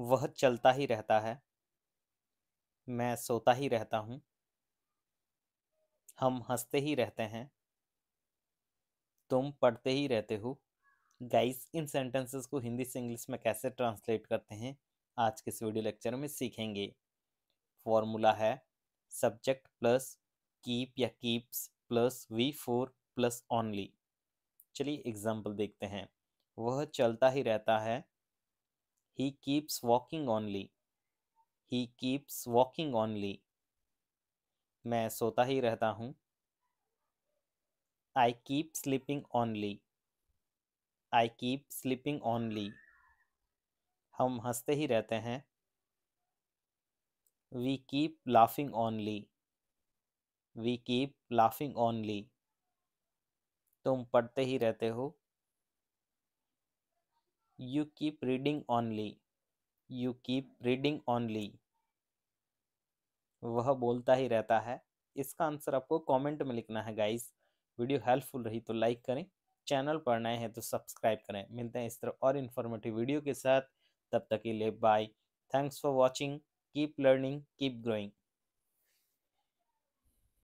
वह चलता ही रहता है मैं सोता ही रहता हूँ हम हंसते ही रहते हैं तुम पढ़ते ही रहते हो गाइस इन सेंटेंसेस को हिंदी से इंग्लिश में कैसे ट्रांसलेट करते हैं आज के इस वीडियो लेक्चर में सीखेंगे फॉर्मूला है सब्जेक्ट प्लस कीप या keeps plus V four plus only चलिए एग्जाम्पल देखते हैं वह चलता ही रहता है He keeps walking only. He keeps walking only. मैं सोता ही रहता हूँ I keep sleeping only. I keep sleeping only. हम हंसते ही रहते हैं We keep laughing only. We keep laughing only. तुम पढ़ते ही रहते हो you keep reading only you keep reading only वह बोलता ही रहता है इसका आंसर आपको कमेंट में लिखना है गाइस वीडियो हेल्पफुल रही तो लाइक करें चैनल पर नए हैं तो सब्सक्राइब करें मिलते हैं इस तरह और इन्फॉर्मेटिव वीडियो के साथ तब तक के लिए bye thanks for watching keep learning keep growing